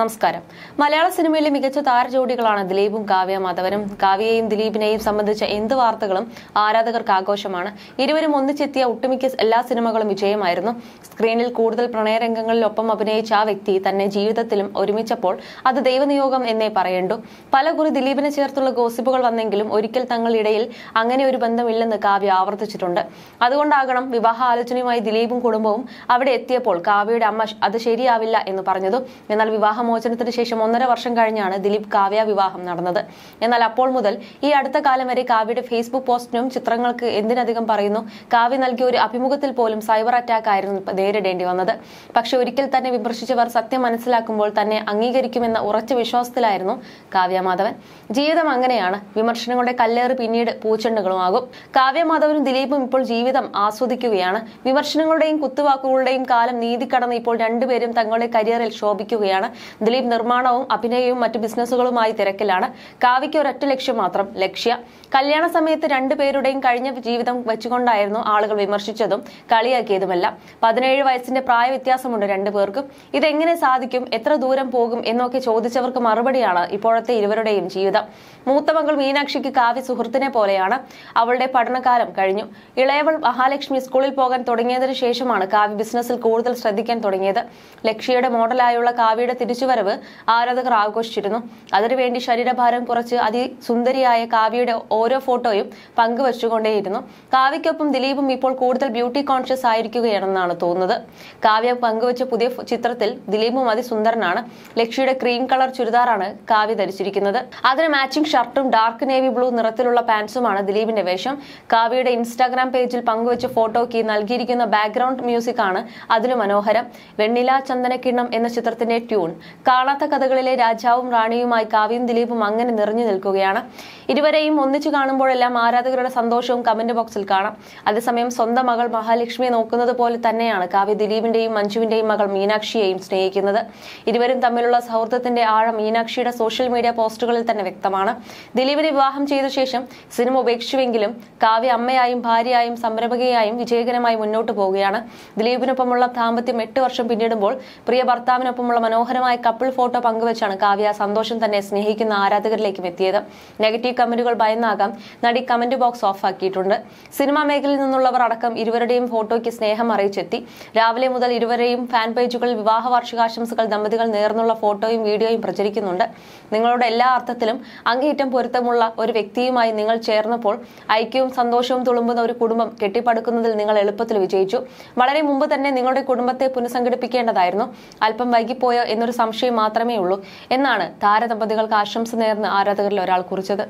നമസ്കാരം മലയാള സിനിമയിലെ മികച്ച താരജോഡികളാണ് ദിലീപും കാവ്യ മാധവനും കാവ്യയെയും ദിലീപിനെയും സംബന്ധിച്ച എന്ത് വാർത്തകളും ആരാധകർക്ക് ആഘോഷമാണ് ഇരുവരും ഒന്നിച്ചെത്തിയ ഒട്ടുമിക്ക എല്ലാ സിനിമകളും വിജയമായിരുന്നു സ്ക്രീനിൽ കൂടുതൽ പ്രണയരംഗങ്ങളിലൊപ്പം അഭിനയിച്ച ആ വ്യക്തി തന്നെ ജീവിതത്തിലും ഒരുമിച്ചപ്പോൾ അത് ദൈവനിയോഗം എന്നേ പറയേണ്ടു പലകുറി ദിലീപിനെ ചേർത്തുള്ള ഗോസിപ്പുകൾ വന്നെങ്കിലും ഒരിക്കൽ തങ്ങളിടയിൽ അങ്ങനെ ഒരു ബന്ധമില്ലെന്ന് കാവ്യ ആവർത്തിച്ചിട്ടുണ്ട് അതുകൊണ്ടാകണം വിവാഹ ആലോചനയുമായി ദിലീപും കുടുംബവും അവിടെ എത്തിയപ്പോൾ കാവ്യയുടെ അമ്മ അത് ശരിയാവില്ല എന്ന് പറഞ്ഞതും എന്നാൽ വിവാഹം മോചനത്തിന് ശേഷം ഒന്നര വർഷം കഴിഞ്ഞാണ് ദിലീപ് കാവ്യ വിവാഹം നടന്നത് എന്നാൽ അപ്പോൾ മുതൽ ഈ അടുത്ത കാലം വരെ കാവ്യയുടെ ഫേസ്ബുക്ക് പോസ്റ്റിനും ചിത്രങ്ങൾക്ക് എന്തിനധികം പറയുന്നു കാവ്യ നൽകിയ ഒരു അഭിമുഖത്തിൽ പോലും സൈബർ അറ്റാക്ക് ആയിരുന്നു നേരിടേണ്ടി വന്നത് പക്ഷെ ഒരിക്കൽ തന്നെ വിമർശിച്ചവർ സത്യം മനസ്സിലാക്കുമ്പോൾ തന്നെ അംഗീകരിക്കുമെന്ന ഉറച്ച വിശ്വാസത്തിലായിരുന്നു കാവ്യ മാധവൻ ജീവിതം അങ്ങനെയാണ് വിമർശനങ്ങളുടെ കല്ലേറ് പിന്നീട് പൂച്ചെണ്ടുകളുമാകും കാവ്യ മാധവനും ദിലീപും ഇപ്പോൾ ജീവിതം ആസ്വദിക്കുകയാണ് വിമർശനങ്ങളുടെയും കുത്തുവാക്കുകളുടെയും കാലം നീതി കടന്ന് ഇപ്പോൾ രണ്ടുപേരും തങ്ങളുടെ കരിയറിൽ ശോഭിക്കുകയാണ് ദിലീപ് നിർമ്മാണവും അഭിനയവും മറ്റു ബിസിനസ്സുകളുമായി തിരക്കിലാണ് കാവ്യയ്ക്ക് ഒരൊറ്റ ലക്ഷ്യം മാത്രം ലക്ഷ്യ കല്യാണ സമയത്ത് രണ്ടുപേരുടെയും കഴിഞ്ഞ ജീവിതം വെച്ചുകൊണ്ടായിരുന്നു ആളുകൾ വിമർശിച്ചതും കളിയാക്കിയതുമെല്ലാം പതിനേഴ് വയസ്സിന്റെ പ്രായ വ്യത്യാസമുണ്ട് രണ്ടുപേർക്കും ഇതെങ്ങനെ സാധിക്കും എത്ര ദൂരം പോകും എന്നൊക്കെ ചോദിച്ചവർക്ക് മറുപടിയാണ് ഇപ്പോഴത്തെ ഇരുവരുടെയും ജീവിതം മൂത്ത മകൾ മീനാക്ഷിക്ക് കാവ്യ സുഹൃത്തിനെ പോലെയാണ് അവളുടെ പഠനകാലം കഴിഞ്ഞു ഇളയവൾ മഹാലക്ഷ്മി സ്കൂളിൽ പോകാൻ തുടങ്ങിയതിനു ശേഷമാണ് കാവ്യ ബിസിനസ്സിൽ കൂടുതൽ ശ്രദ്ധിക്കാൻ തുടങ്ങിയത് ലക്ഷ്യയുടെ മോഡലായുള്ള കാവ്യയുടെ തിരിച്ചു തിരിച്ചുവരവ് ആരാധകർ ആഘോഷിച്ചിരുന്നു അതിനുവേണ്ടി ശരീരഭാരം കുറച്ച് അതിസുന്ദരിയായ കാവ്യയുടെ ഓരോ ഫോട്ടോയും പങ്കുവച്ചുകൊണ്ടേയിരുന്നു കാവ്യക്കൊപ്പം ദിലീപും ഇപ്പോൾ കൂടുതൽ ബ്യൂട്ടി കോൺഷ്യസ് ആയിരിക്കുകയാണെന്നാണ് തോന്നുന്നത് കാവ്യ പങ്കുവച്ച പുതിയ ചിത്രത്തിൽ ദിലീപും അതിസുന്ദരനാണ് ലക്ഷ്യയുടെ ക്രീം കളർ ചുരിദാറാണ് കാവ്യ ധരിച്ചിരിക്കുന്നത് അതിന് മാച്ചിങ് ഷർട്ടും ഡാർക്ക് നേവി ബ്ലൂ നിറത്തിലുള്ള പാൻസുമാണ് ദിലീപിന്റെ വേഷം കാവ്യയുടെ ഇൻസ്റ്റാഗ്രാം പേജിൽ പങ്കുവച്ച ഫോട്ടോയ്ക്ക് നൽകിയിരിക്കുന്ന ബാക്ക്ഗ്രൗണ്ട് മ്യൂസിക് ആണ് അതിനു മനോഹരം വെണ്ണില ചന്ദനക്കിണ്ണം എന്ന ചിത്രത്തിന്റെ ട്യൂൺ കാണാത്ത കഥകളിലെ രാജാവും റാണിയുമായി കാവ്യം ദിലീപും അങ്ങനെ നിറഞ്ഞു നിൽക്കുകയാണ് ഇരുവരെയും ഒന്നിച്ചു കാണുമ്പോഴെല്ലാം ആരാധകരുടെ സന്തോഷവും കമന്റ് ബോക്സിൽ കാണാം അതേസമയം സ്വന്തം മകൾ മഹാലക്ഷ്മിയെ നോക്കുന്നത് പോലെ തന്നെയാണ് കാവ്യ ദിലീപിന്റെയും മഞ്ജുവിന്റെയും മകൾ മീനാക്ഷിയെയും സ്നേഹിക്കുന്നത് ഇരുവരും തമ്മിലുള്ള സൗഹൃദത്തിന്റെ ആഴം മീനാക്ഷിയുടെ സോഷ്യൽ മീഡിയ പോസ്റ്റുകളിൽ തന്നെ വ്യക്തമാണ് ദിലീപിനെ വിവാഹം ചെയ്ത ശേഷം സിനിമ ഉപേക്ഷിച്ചുവെങ്കിലും കാവ്യ അമ്മയായും ഭാര്യയായും സംരംഭകയായും വിജയകരമായി മുന്നോട്ട് പോവുകയാണ് ദിലീപിനൊപ്പമുള്ള ദാമ്പത്യം എട്ട് വർഷം പിന്നിടുമ്പോൾ പ്രിയ ഭർത്താവിനൊപ്പമുള്ള മനോഹരമായ കപ്പിൾ ഫോട്ടോ പങ്കുവച്ചാണ് കാവ്യ സന്തോഷം തന്നെ സ്നേഹിക്കുന്ന ആരാധകരിലേക്കും എത്തിയത് നെഗറ്റീവ് കമന്റുകൾ ഭയന്നാകാം നടി കമന്റ് ബോക്സ് ഓഫ് ആക്കിയിട്ടുണ്ട് സിനിമാ മേഖലയിൽ നിന്നുള്ളവർ അടക്കം ഇരുവരുടെയും ഫോട്ടോയ്ക്ക് സ്നേഹം അറിയിച്ചെത്തി രാവിലെ മുതൽ ഇരുവരെയും ഫാൻ പേജുകളിൽ വിവാഹ വാർഷികാശംസകൾ ദമ്പതികൾ നേർന്നുള്ള ഫോട്ടോയും വീഡിയോയും പ്രചരിക്കുന്നുണ്ട് നിങ്ങളുടെ എല്ലാ അർത്ഥത്തിലും അങ്ങേയറ്റം പൊരുത്തമുള്ള ഒരു വ്യക്തിയുമായി നിങ്ങൾ ചേർന്നപ്പോൾ ഐക്യവും സന്തോഷവും തുളുമ്പുന്ന ഒരു കുടുംബം കെട്ടിപ്പടുക്കുന്നതിൽ നിങ്ങൾ എളുപ്പത്തിൽ വിജയിച്ചു വളരെ മുമ്പ് തന്നെ നിങ്ങളുടെ കുടുംബത്തെ പുനഃസംഘടിപ്പിക്കേണ്ടതായിരുന്നു അല്പം വൈകിപ്പോയോ എന്നൊരു സംശയം മാത്രമേ ഉള്ളൂ എന്നാണ് താരദമ്പതികൾക്ക് ആശംസ നേർന്ന് ആരാധകരിൽ ഒരാൾ കുറിച്ചത്